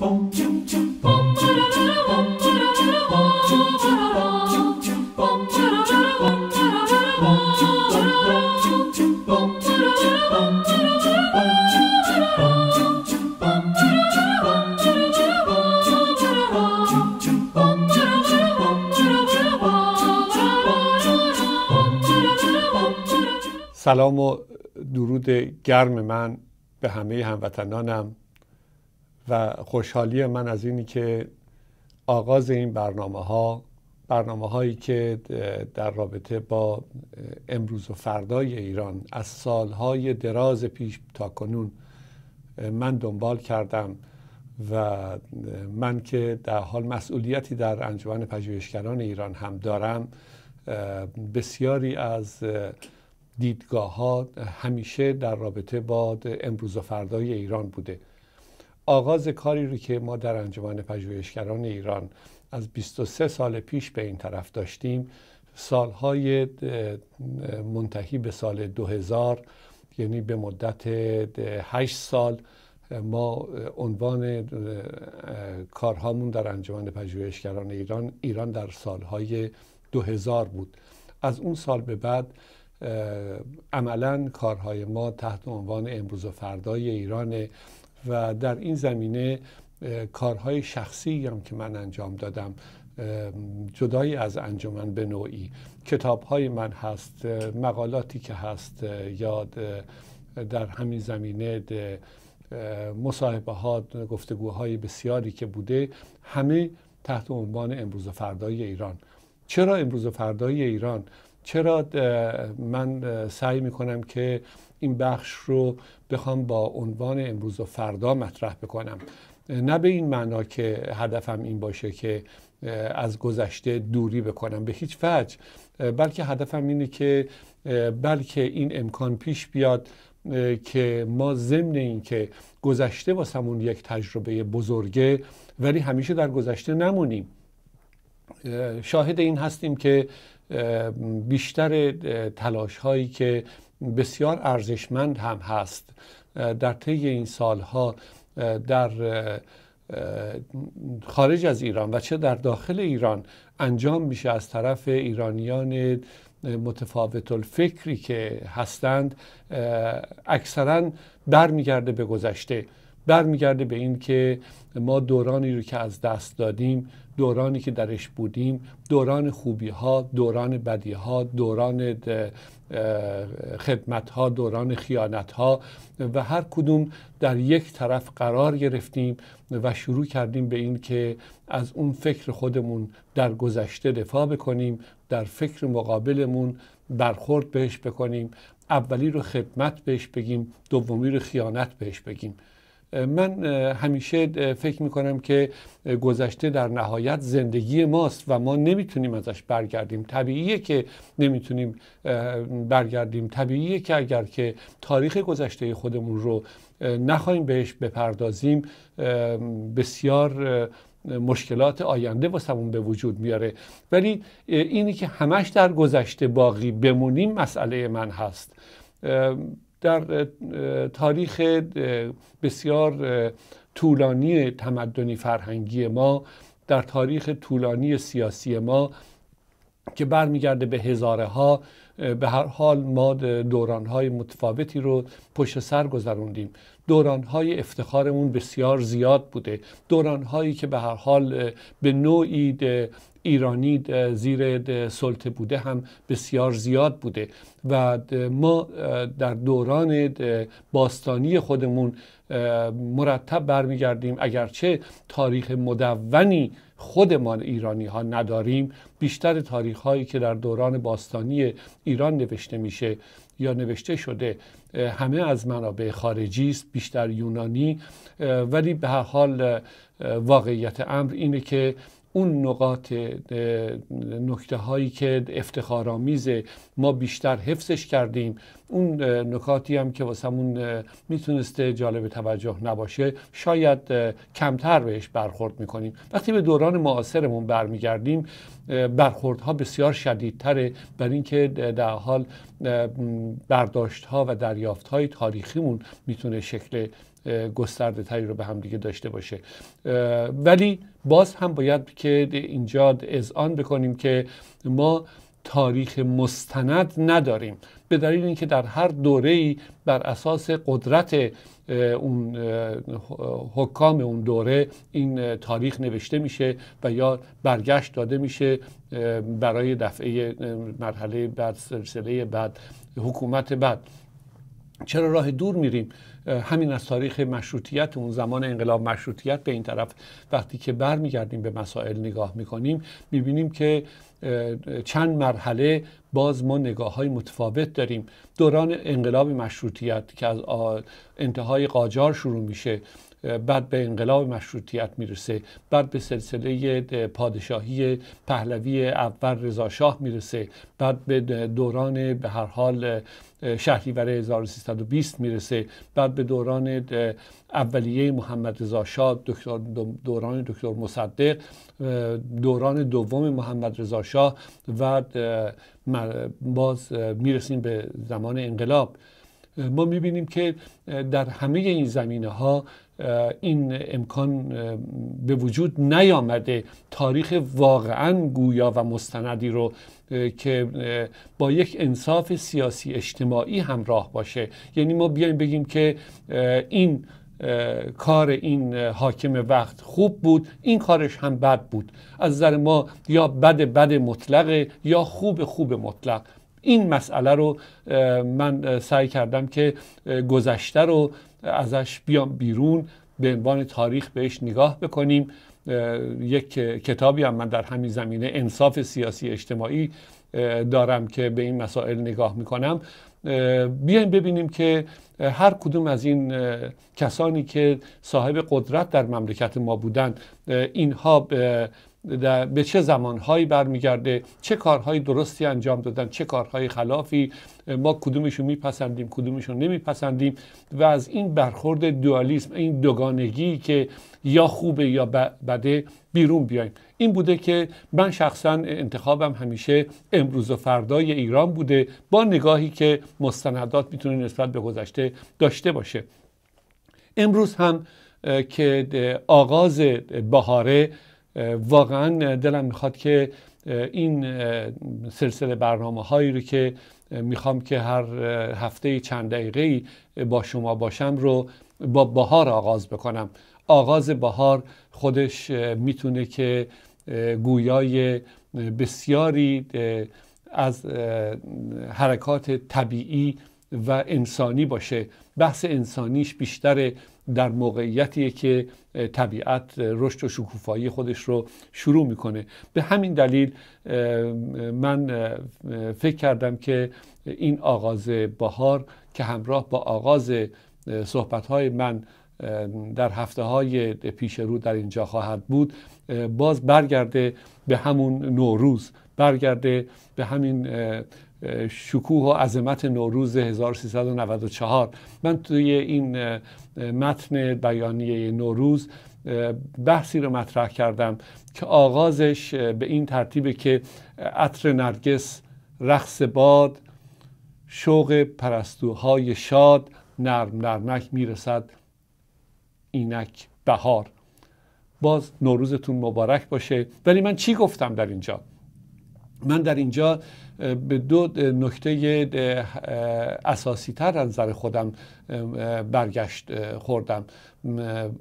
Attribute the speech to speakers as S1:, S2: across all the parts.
S1: سلام و درود گرم من به همه هموطنانم و خوشحالی من از اینی که آغاز این برنامه ها برنامه هایی که در رابطه با امروز و فردای ایران از سالهای دراز پیش تا کنون من دنبال کردم و من که در حال مسئولیتی در انجمن پژوهشگران ایران هم دارم بسیاری از دیدگاه ها همیشه در رابطه با امروز و فردای ایران بوده آغاز کاری رو که ما در انجمن پژوهشگران ایران از 23 سال پیش به این طرف داشتیم سالهای منتهی به سال 2000 یعنی به مدت 8 سال ما عنوان کارهامون در انجمن پژوهشگران ایران ایران در سالهای 2000 بود از اون سال به بعد عملا کارهای ما تحت عنوان امروز و فردای ایران و در این زمینه کارهای شخصی هم که من انجام دادم جدای از انجمن به نوعی کتاب های من هست مقالاتی که هست یا در همین زمینه مصاحبه ها گفتگوهای بسیاری که بوده همه تحت عنوان امروز و فردای ایران چرا امروز و فردای ایران چرا من سعی میکنم که این بخش رو بخوام با عنوان امروز و فردا مطرح بکنم نه به این معنا که هدفم این باشه که از گذشته دوری بکنم به هیچ وجه بلکه هدفم اینه که بلکه این امکان پیش بیاد که ما ضمن که گذشته واسمون یک تجربه بزرگه ولی همیشه در گذشته نمونیم شاهد این هستیم که بیشتر تلاش هایی که بسیار ارزشمند هم هست در طی این سالها در خارج از ایران و چه در داخل ایران انجام میشه از طرف ایرانیان متفاوت الفکری که هستند اکثرا برمیگرده به گذشته برمیگرده به این که ما دورانی رو که از دست دادیم دورانی که درش بودیم دوران خوبی ها دوران بدی ها دوران خدمت ها دوران خیانت ها و هر کدوم در یک طرف قرار گرفتیم و شروع کردیم به این که از اون فکر خودمون در گذشته دفاع بکنیم در فکر مقابلمون برخورد بهش بکنیم اولی رو خدمت بهش بگیم دومی رو خیانت بهش بگیم من همیشه فکر میکنم که گذشته در نهایت زندگی ماست و ما نمیتونیم ازش برگردیم طبیعیه که نمیتونیم برگردیم طبیعیه که اگر که تاریخ گذشته خودمون رو نخواهیم بهش بپردازیم بسیار مشکلات آینده سمون به وجود میاره ولی اینی که همش در گذشته باقی بمونیم مسئله من هست در تاریخ بسیار طولانی تمدنی فرهنگی ما در تاریخ طولانی سیاسی ما که برمیگرده به هزاره ها به هر حال ما دوران های متفاوتی رو پشت سر گذروندیم دوران های افتخارمون بسیار زیاد بوده دوران هایی که به هر حال به نوعی ایرانی زیر سلطه بوده هم بسیار زیاد بوده و ما در دوران باستانی خودمون مرتب برمیگردیم اگرچه تاریخ مدونی خودمان ایرانی ها نداریم بیشتر تاریخ هایی که در دوران باستانی ایران نوشته میشه یا نوشته شده همه از منابع خارجی است بیشتر یونانی ولی به هر حال واقعیت امر اینه که اون نقاط نکته هایی که افتخارآمیزه ما بیشتر حفظش کردیم اون نکاتی هم که واسمون میتونسته جالب توجه نباشه شاید کمتر بهش برخورد میکنیم وقتی به دوران معاصرمون برمیگردیم برخوردها بسیار شدیدتره بر اینکه در حال برداشت ها و دریافت های تاریخیمون میتونه شکل گسترده تری رو به هم دیگه داشته باشه ولی باز هم باید که اینجا اذعان بکنیم که ما تاریخ مستند نداریم به دلیل اینکه در هر دوره بر اساس قدرت اون حکام اون دوره این تاریخ نوشته میشه و یا برگشت داده میشه برای دفعه مرحله بعد سلسله بعد حکومت بعد چرا راه دور میریم همین از تاریخ مشروطیت اون زمان انقلاب مشروطیت به این طرف وقتی که برمیگردیم به مسائل نگاه میکنیم میبینیم که چند مرحله باز ما نگاه های متفاوت داریم دوران انقلاب مشروطیت که از انتهای قاجار شروع میشه بعد به انقلاب مشروطیت میرسه بعد به سلسله پادشاهی پهلوی اول شاه میرسه بعد به دوران به هر حال شهریور 1320 میرسه بعد به دوران اولیه محمد رضا شاه دوران دکتر مصدق دوران دوم محمد رضا شاه و باز میرسیم به زمان انقلاب ما میبینیم که در همه این زمینه ها این امکان به وجود نیامده تاریخ واقعا گویا و مستندی رو که با یک انصاف سیاسی اجتماعی همراه باشه یعنی ما بیایم بگیم که این کار این حاکم وقت خوب بود این کارش هم بد بود از نظر ما یا بد بد مطلق یا خوب خوب مطلق این مسئله رو من سعی کردم که گذشته رو ازش بیام بیرون به عنوان تاریخ بهش نگاه بکنیم یک کتابی هم من در همین زمینه انصاف سیاسی اجتماعی دارم که به این مسائل نگاه میکنم بیایم ببینیم که هر کدوم از این کسانی که صاحب قدرت در مملکت ما بودند اینها در به چه زمانهایی برمیگرده چه کارهای درستی انجام دادن چه کارهای خلافی ما کدومشون میپسندیم کدومشون نمیپسندیم و از این برخورد دوالیسم این دوگانگی که یا خوبه یا بده بیرون بیایم این بوده که من شخصا انتخابم همیشه امروز و فردای ایران بوده با نگاهی که مستندات میتونه نسبت به گذشته داشته باشه امروز هم که آغاز بهاره واقعا دلم میخواد که این سلسله برنامه هایی رو که میخوام که هر هفته چند دقیقه با شما باشم رو با بهار آغاز بکنم آغاز بهار خودش میتونه که گویای بسیاری از حرکات طبیعی و انسانی باشه بحث انسانیش بیشتر در موقعیتیه که طبیعت رشد و شکوفایی خودش رو شروع میکنه به همین دلیل من فکر کردم که این آغاز بهار که همراه با آغاز صحبت های من در هفته های پیش رو در اینجا خواهد بود باز برگرده به همون نوروز برگرده به همین شکوه و عظمت نوروز 1394 من توی این متن بیانیه نوروز بحثی رو مطرح کردم که آغازش به این ترتیبه که عطر نرگس رقص باد شوق پرستوهای شاد نرم نرمک میرسد اینک بهار باز نوروزتون مبارک باشه ولی من چی گفتم در اینجا من در اینجا به دو نکته اساسی تر از نظر خودم برگشت خوردم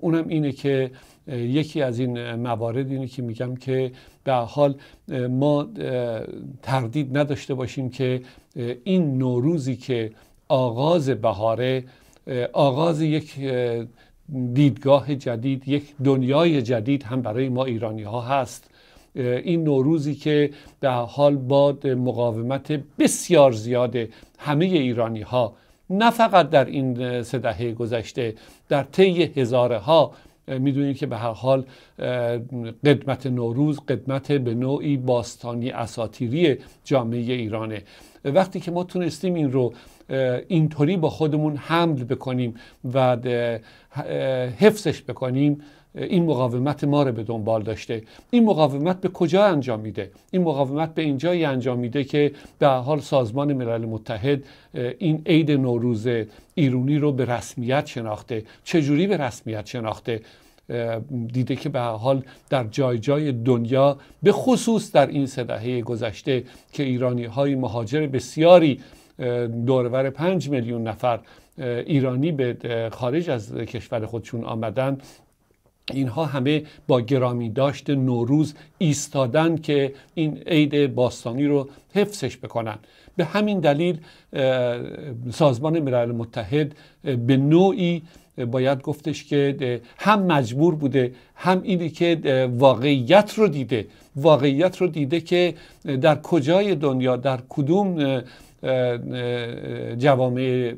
S1: اونم اینه که یکی از این موارد اینه که میگم که به حال ما تردید نداشته باشیم که این نوروزی که آغاز بهاره آغاز یک دیدگاه جدید یک دنیای جدید هم برای ما ایرانی ها هست این نوروزی که به حال با مقاومت بسیار زیاد همه ایرانی ها نه فقط در این سه دهه گذشته در طی هزاره ها که به هر حال قدمت نوروز قدمت به نوعی باستانی اساتیری جامعه ایرانه وقتی که ما تونستیم این رو اینطوری با خودمون حمل بکنیم و حفظش بکنیم این مقاومت ما رو به دنبال داشته این مقاومت به کجا انجام میده این مقاومت به اینجای انجام میده که به حال سازمان ملل متحد این عید نوروز ایرونی رو به رسمیت شناخته چجوری به رسمیت شناخته دیده که به حال در جای جای دنیا به خصوص در این سه گذشته که ایرانی های مهاجر بسیاری دورور پنج میلیون نفر ایرانی به خارج از کشور خودشون آمدن اینها همه با گرامی داشت نوروز ایستادن که این عید باستانی رو حفظش بکنن به همین دلیل سازمان ملل متحد به نوعی باید گفتش که هم مجبور بوده هم اینی که واقعیت رو دیده واقعیت رو دیده که در کجای دنیا در کدوم جوامع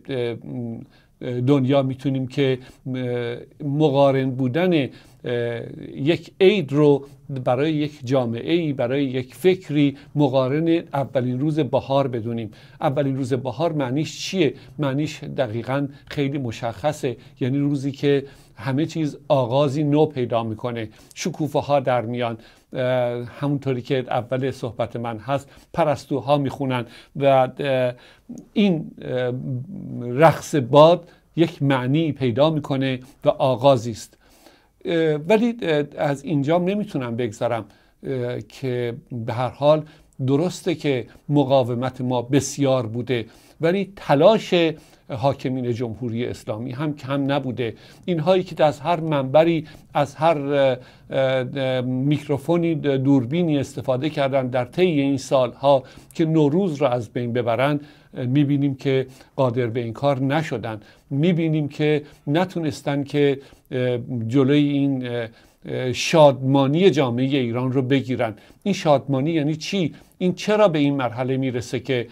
S1: دنیا میتونیم که مقارن بودن یک عید رو برای یک جامعه ای برای یک فکری مقارن اولین روز بهار بدونیم اولین روز بهار معنیش چیه معنیش دقیقا خیلی مشخصه یعنی روزی که همه چیز آغازی نو پیدا میکنه شکوفه ها در میان همونطوری که اول صحبت من هست پرستوها میخونن و این رقص باد یک معنی پیدا میکنه و آغازی است ولی از اینجا نمیتونم بگذارم که به هر حال درسته که مقاومت ما بسیار بوده ولی تلاش حاکمین جمهوری اسلامی هم کم نبوده اینهایی که از هر منبری از هر میکروفونی دوربینی استفاده کردن در طی این سالها که نوروز را از بین ببرن میبینیم که قادر به این کار نشدن میبینیم که نتونستن که جلوی این شادمانی جامعه ایران رو بگیرن این شادمانی یعنی چی این چرا به این مرحله میرسه که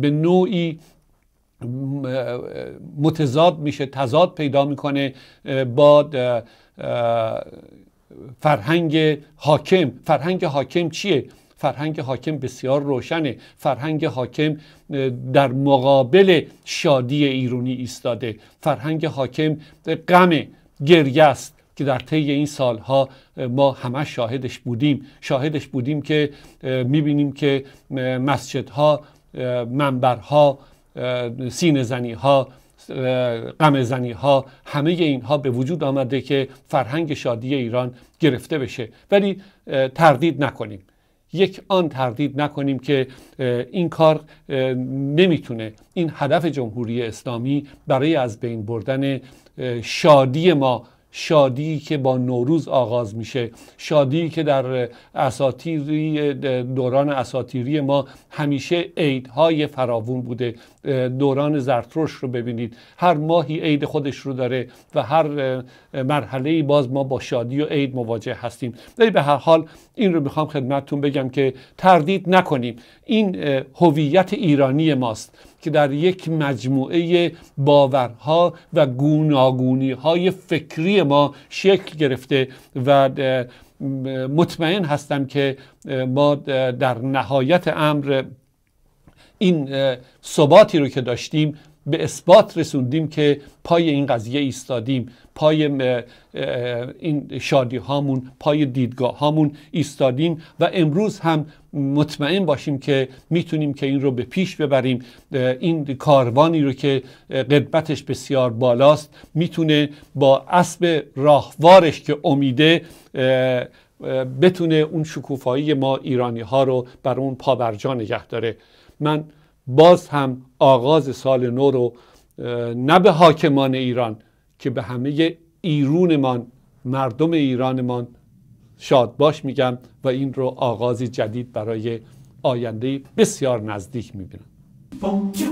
S1: به نوعی متضاد میشه تضاد پیدا میکنه با فرهنگ حاکم فرهنگ حاکم چیه فرهنگ حاکم بسیار روشنه فرهنگ حاکم در مقابل شادی ایرونی ایستاده فرهنگ حاکم غم گریه است که در طی این سالها ما همه شاهدش بودیم شاهدش بودیم که میبینیم که مسجدها منبرها سینه زنی ها غم زنی ها همه اینها به وجود آمده که فرهنگ شادی ایران گرفته بشه ولی تردید نکنیم یک آن تردید نکنیم که این کار نمیتونه این هدف جمهوری اسلامی برای از بین بردن شادی ما شادی که با نوروز آغاز میشه شادی که در اساتیری دوران اساتیری ما همیشه عیدهای فراوون بوده دوران زرتروش رو ببینید هر ماهی عید خودش رو داره و هر مرحله باز ما با شادی و عید مواجه هستیم ولی به هر حال این رو میخوام خدمتتون بگم که تردید نکنیم این هویت ایرانی ماست که در یک مجموعه باورها و گوناگونی های فکری ما شکل گرفته و مطمئن هستم که ما در نهایت امر این ثباتی رو که داشتیم به اثبات رسوندیم که پای این قضیه ایستادیم پای این شادی پای دیدگاه هامون ایستادیم و امروز هم مطمئن باشیم که میتونیم که این رو به پیش ببریم این کاروانی رو که قدمتش بسیار بالاست میتونه با اسب راهوارش که امیده بتونه اون شکوفایی ما ایرانی ها رو بر اون پابرجا نگه داره من باز هم آغاز سال نو رو نه به حاکمان ایران که به همه ایرونمان مردم ایرانمان شاد باش میگم و این رو آغازی جدید برای آینده بسیار نزدیک میبینم